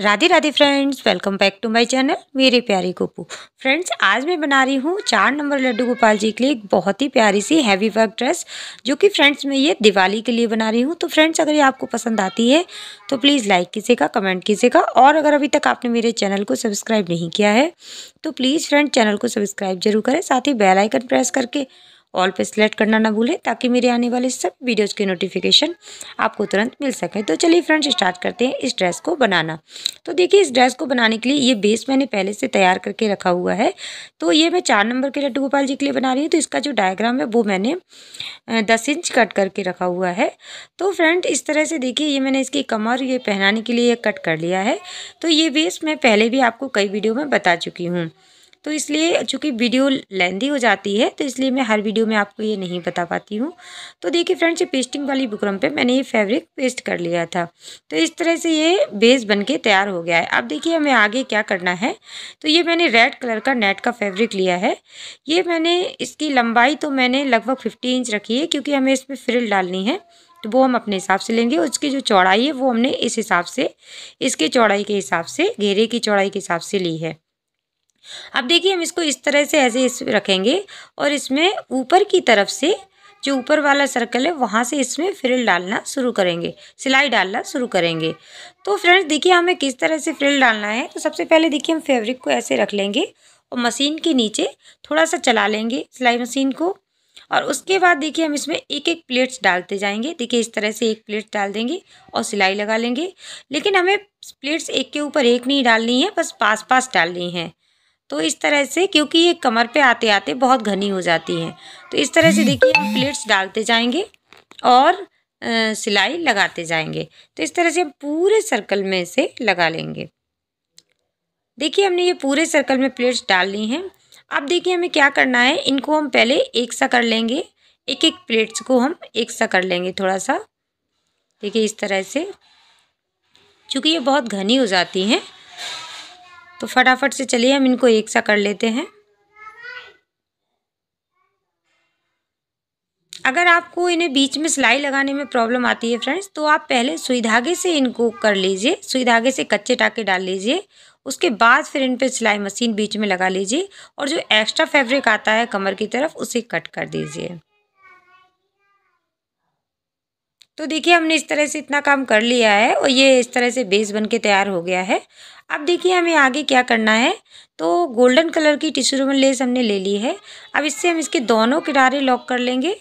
Radhe Radhe friends welcome back to my channel मेरे प्यारे Gopu friends आज मैं बना रही हूँ चार नंबर लड्डू गोपाल जी के लिए एक बहुत ही प्यारी सी हैवी वर्क ड्रेस जो कि फ्रेंड्स मैं ये दिवाली के लिए बना रही हूँ तो फ्रेंड्स अगर ये आपको पसंद आती है तो प्लीज़ लाइक कीजिएगा कमेंट कीजिएगा और अगर अभी तक आपने मेरे चैनल को सब्सक्राइब नहीं किया है तो प्लीज़ फ्रेंड चैनल को सब्सक्राइब जरूर करें साथ ही बेलाइकन प्रेस करके ऑल पे सेलेक्ट करना ना भूलें ताकि मेरे आने वाले सब वीडियोज़ के नोटिफिकेशन आपको तुरंत मिल सके तो चलिए फ्रेंड्स स्टार्ट करते हैं इस ड्रेस को बनाना तो देखिए इस ड्रेस को बनाने के लिए ये बेस मैंने पहले से तैयार करके रखा हुआ है तो ये मैं चार नंबर के लड्डू गोपाल जी के लिए बना रही हूँ तो इसका जो डायग्राम है वो मैंने दस इंच कट करके रखा हुआ है तो फ्रेंड इस तरह से देखिए ये मैंने इसकी कमर ये पहनाने के लिए कट कर लिया है तो ये बेस मैं पहले भी आपको कई वीडियो में बता चुकी हूँ तो इसलिए चूँकि वीडियो लेंदी हो जाती है तो इसलिए मैं हर वीडियो में आपको ये नहीं बता पाती हूँ तो देखिए फ्रेंड्स ये पेस्टिंग वाली बुकरम पे मैंने ये फैब्रिक पेस्ट कर लिया था तो इस तरह से ये बेस बन के तैयार हो गया है अब देखिए हमें आगे क्या करना है तो ये मैंने रेड कलर का नेट का फैब्रिक लिया है ये मैंने इसकी लंबाई तो मैंने लगभग फिफ्टी इंच रखी है क्योंकि हमें इसमें फ्रिल डालनी है तो वो हम अपने हिसाब से लेंगे उसकी जो चौड़ाई है वो हमने इस हिसाब से इसके चौड़ाई के हिसाब से घेरे की चौड़ाई के हिसाब से ली है अब देखिए हम इसको इस तरह से ऐसे इस रखेंगे और इसमें ऊपर की तरफ से जो ऊपर वाला सर्कल है वहाँ से इसमें फ्रिल डालना शुरू करेंगे सिलाई डालना शुरू करेंगे तो फ्रेंड्स देखिए हमें किस तरह से फ्रिल डालना है तो सबसे पहले देखिए हम फेब्रिक को ऐसे रख लेंगे और मशीन के नीचे थोड़ा सा चला लेंगे सिलाई मशीन को और उसके बाद देखिए हम इसमें एक एक प्लेट्स डालते जाएंगे देखिए इस तरह से एक प्लेट डाल देंगे और सिलाई लगा लेंगे लेकिन हमें प्लेट्स एक के ऊपर एक नहीं डालनी है बस पास पास डालनी है तो इस तरह से क्योंकि ये कमर पे आते आते बहुत घनी हो जाती है तो इस तरह से देखिए हम प्लेट्स डालते जाएंगे और आ, सिलाई लगाते जाएंगे तो इस तरह से हम पूरे सर्कल में से लगा लेंगे देखिए हमने ये पूरे सर्कल में प्लेट्स डाल ली हैं अब देखिए हमें क्या करना है इनको हम पहले एक सा कर लेंगे एक एक प्लेट्स को हम एक सा कर लेंगे थोड़ा सा देखिए इस तरह से क्योंकि ये बहुत घनी हो जाती हैं तो फटाफट से चलिए हम इनको एक सा कर लेते हैं अगर आपको इन्हें बीच में सिलाई लगाने में प्रॉब्लम आती है फ्रेंड्स तो आप पहले सुई धागे से इनको कर लीजिए सुई धागे से कच्चे टाके डाल लीजिए उसके बाद फिर इन पर सिलाई मशीन बीच में लगा लीजिए और जो एक्स्ट्रा फैब्रिक आता है कमर की तरफ उसे कट कर दीजिए तो देखिए हमने इस तरह से इतना काम कर लिया है और ये इस तरह से बेस बन के तैयार हो गया है अब देखिए हमें आगे क्या करना है तो गोल्डन कलर की टिश्यू रूबन लेस हमने ले ली है अब इससे हम इसके दोनों किनारे लॉक कर लेंगे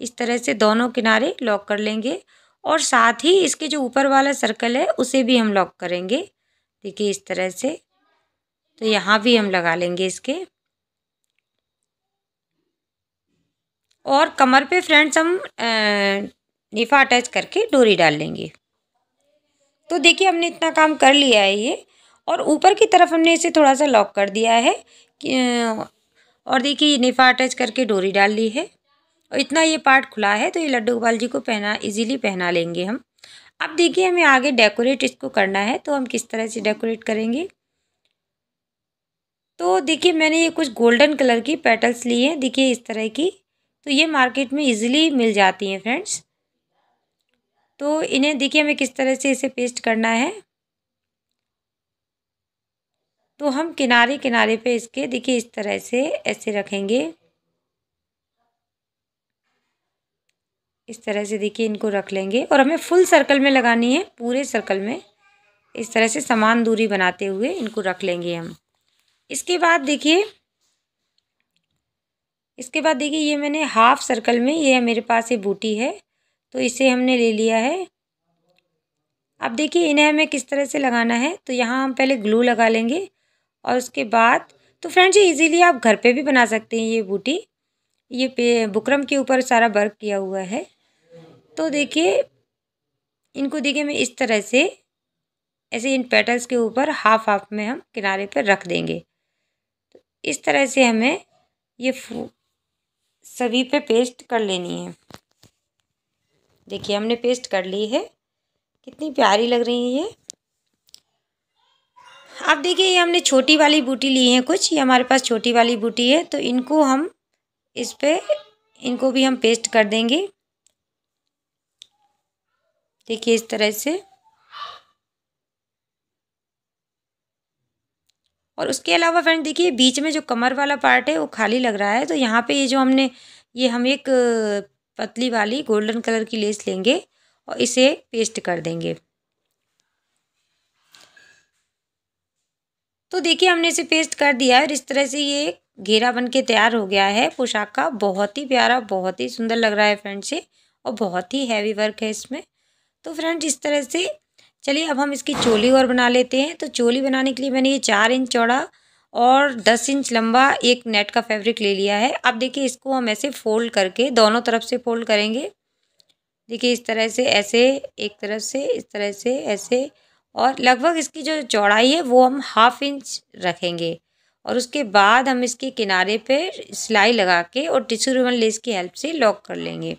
इस तरह से दोनों किनारे लॉक कर लेंगे और साथ ही इसके जो ऊपर वाला सर्कल है उसे भी हम लॉक करेंगे देखिए इस तरह से तो यहाँ भी हम लगा लेंगे इसके और कमर पे फ्रेंड्स हम निफा अटैच करके डोरी डाल लेंगे तो देखिए हमने इतना काम कर लिया है ये और ऊपर की तरफ हमने इसे थोड़ा सा लॉक कर दिया है और देखिए ये निफा अटैच करके डोरी डाल ली है और इतना ये पार्ट खुला है तो ये लड्डू गोपाल जी को पहना इजीली पहना लेंगे हम अब देखिए हमें आगे डेकोरेट इसको करना है तो हम किस तरह से डेकोरेट करेंगे तो देखिए मैंने ये कुछ गोल्डन कलर की पेटल्स ली हैं देखिए इस तरह की तो ये मार्केट में ईजिली मिल जाती हैं फ्रेंड्स तो इन्हें देखिए हमें किस तरह से इसे पेस्ट करना है तो हम किनारे किनारे पे इसके देखिए इस तरह से ऐसे रखेंगे इस तरह से देखिए इनको रख लेंगे और हमें फुल सर्कल में लगानी है पूरे सर्कल में इस तरह से समान दूरी बनाते हुए इनको रख लेंगे हम इसके बाद देखिए इसके बाद देखिए ये मैंने हाफ सर्कल में ये मेरे पास ये बूटी है तो इसे हमने ले लिया है अब देखिए इन्हें हमें किस तरह से लगाना है तो यहाँ हम पहले ग्लू लगा लेंगे और उसके बाद तो फ्रेंड्स ये इजीली आप घर पे भी बना सकते हैं ये बूटी ये पे बुकरम के ऊपर सारा वर्क किया हुआ है तो देखिए इनको देखिए मैं इस तरह से ऐसे इन पेटल्स के ऊपर हाफ हाफ में हम किनारे पर रख देंगे तो इस तरह से हमें ये सभी पे पेस्ट कर लेनी है देखिए हमने पेस्ट कर ली है कितनी प्यारी लग रही है ये आप देखिए ये हमने छोटी वाली बूटी ली है कुछ ये हमारे पास छोटी वाली बूटी है तो इनको हम इस पर इनको भी हम पेस्ट कर देंगे देखिए इस तरह से और उसके अलावा फ्रेंड देखिए बीच में जो कमर वाला पार्ट है वो खाली लग रहा है तो यहाँ पे ये जो हमने ये हम एक पतली वाली गोल्डन कलर की लेस लेंगे और इसे पेस्ट कर देंगे तो देखिए हमने इसे पेस्ट कर दिया है और इस तरह से ये घेरा बन के तैयार हो गया है पोशाक का बहुत ही प्यारा बहुत ही सुंदर लग रहा है फ्रेंड्स ये और बहुत ही हैवी वर्क है इसमें तो फ्रेंड्स इस तरह से चलिए अब हम इसकी चोली और बना लेते हैं तो चोली बनाने के लिए मैंने ये चार इंच चौड़ा और दस इंच लंबा एक नेट का फैब्रिक ले लिया है अब देखिए इसको हम ऐसे फोल्ड करके दोनों तरफ से फोल्ड करेंगे देखिए इस तरह से ऐसे एक तरफ से इस तरह से ऐसे और लगभग इसकी जो चौड़ाई है वो हम हाफ इंच रखेंगे और उसके बाद हम इसके किनारे पे सिलाई लगा के और टिश्यू रिबन लेस की हेल्प से लॉक कर लेंगे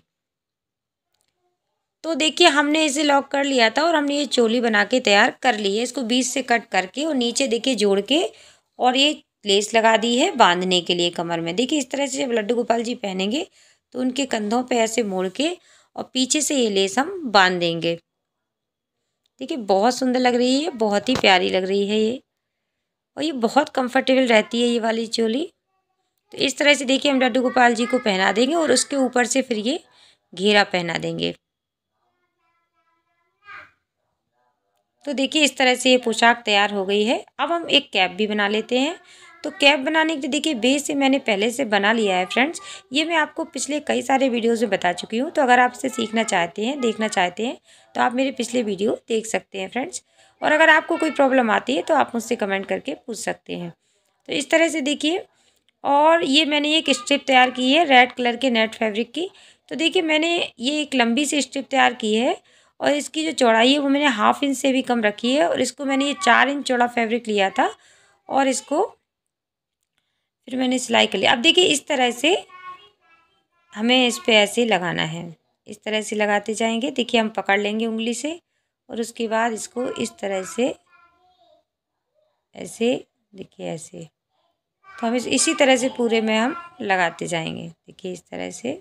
तो देखिए हमने इसे लॉक कर लिया था और हमने ये चोली बना के तैयार कर ली है इसको बीच से कट करके और नीचे देखिए जोड़ के और ये लेस लगा दी है बांधने के लिए कमर में देखिए इस तरह से जब लड्डू गोपाल जी पहनेंगे तो उनके कंधों पे ऐसे मोड़ के और पीछे से ये लेस हम बांध देंगे देखिए बहुत सुंदर लग रही है बहुत ही प्यारी लग रही है ये और ये बहुत कंफर्टेबल रहती है ये वाली चोली तो इस तरह से देखिए हम लड्डू गोपाल जी को पहना देंगे और उसके ऊपर से फिर ये घेरा पहना देंगे तो देखिए इस तरह से ये पोशाक तैयार हो गई है अब हम एक कैप भी बना लेते हैं तो कैप बनाने के लिए देखिए बेस से मैंने पहले से बना लिया है फ्रेंड्स ये मैं आपको पिछले कई सारे वीडियोज़ में बता चुकी हूँ तो अगर आप इसे सीखना चाहते हैं देखना चाहते हैं तो आप मेरे पिछले वीडियो देख सकते हैं फ्रेंड्स और अगर आपको कोई प्रॉब्लम आती है तो आप मुझसे कमेंट करके पूछ सकते हैं तो इस तरह से देखिए और ये मैंने एक स्ट्रिप तैयार की है रेड कलर के नेट फैब्रिक की तो देखिए मैंने ये एक लंबी सी स्ट्रिप तैयार की है और इसकी जो चौड़ाई है वो मैंने हाफ़ इंच से भी कम रखी है और इसको मैंने ये चार इंच चौड़ा फैब्रिक लिया था और इसको फिर मैंने सिलाई कर लिया अब देखिए इस तरह से हमें इस पर ऐसे लगाना है इस तरह से लगाते जाएंगे देखिए हम पकड़ लेंगे उंगली से और उसके बाद इसको इस तरह से ऐसे देखिए ऐसे तो हम इसी तरह से पूरे में हम लगाते जाएंगे देखिए इस तरह से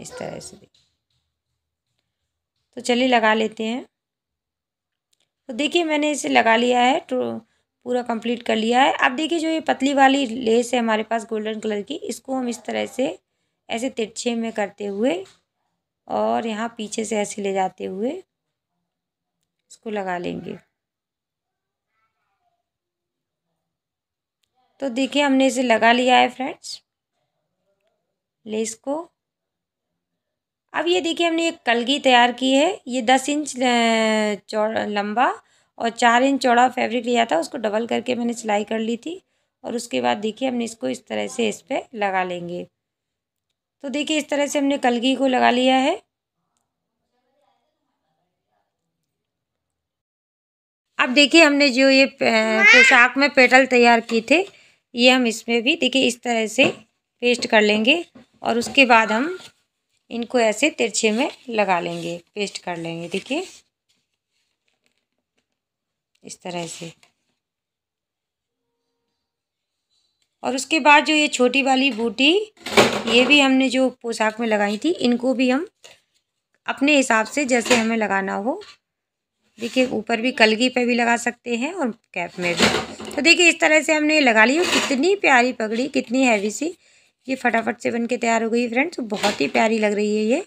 इस तरह से देखिए तो चलिए लगा लेते हैं तो देखिए मैंने इसे लगा लिया है तो पूरा कंप्लीट कर लिया है अब देखिए जो ये पतली वाली लेस है हमारे पास गोल्डन कलर की इसको हम इस तरह से ऐसे तिरछे में करते हुए और यहाँ पीछे से ऐसे ले जाते हुए इसको लगा लेंगे तो देखिए हमने इसे लगा लिया है फ्रेंड्स लेस को अब ये देखिए हमने एक कलगी तैयार की है ये दस इंच लंबा और चार इंच चौड़ा फैब्रिक लिया था उसको डबल करके मैंने सिलाई कर ली थी और उसके बाद देखिए हमने इसको इस तरह से इस पर लगा लेंगे तो देखिए इस तरह से हमने कलगी को लगा लिया है अब देखिए हमने जो ये पोशाक में पेटल तैयार किए थे ये हम इसमें भी देखिए इस तरह से पेस्ट कर लेंगे और उसके बाद हम इनको ऐसे तिरछे में लगा लेंगे पेस्ट कर लेंगे देखिए इस तरह से और उसके बाद जो ये छोटी वाली बूटी ये भी हमने जो पोशाक में लगाई थी इनको भी हम अपने हिसाब से जैसे हमें लगाना हो देखिए ऊपर भी कलगी पे भी लगा सकते हैं और कैप में भी तो देखिए इस तरह से हमने लगा ली कितनी प्यारी पगड़ी कितनी हैवी सी ये फटाफट से बन के तैयार हो गई फ्रेंड्स बहुत ही प्यारी लग रही है ये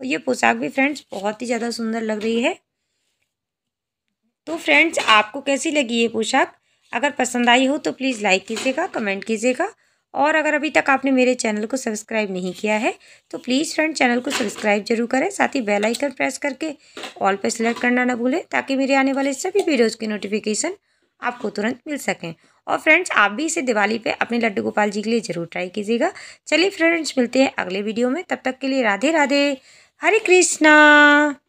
और ये पोशाक भी फ्रेंड्स बहुत ही ज़्यादा सुंदर लग रही है तो फ्रेंड्स आपको कैसी लगी ये पोशाक अगर पसंद आई हो तो प्लीज़ लाइक कीजिएगा कमेंट कीजिएगा और अगर अभी तक आपने मेरे चैनल को सब्सक्राइब नहीं किया है तो प्लीज़ फ्रेंड चैनल को सब्सक्राइब जरूर करें साथ ही बेल आइकन प्रेस करके ऑल पर सिलेक्ट करना ना भूलें ताकि मेरे आने वाले सभी वीडियोज़ की नोटिफिकेशन आपको तुरंत मिल सकें और फ्रेंड्स आप भी इसे दिवाली पे अपने लड्डू गोपाल जी के लिए ज़रूर ट्राई कीजिएगा चलिए फ्रेंड्स मिलते हैं अगले वीडियो में तब तक के लिए राधे राधे हरे कृष्णा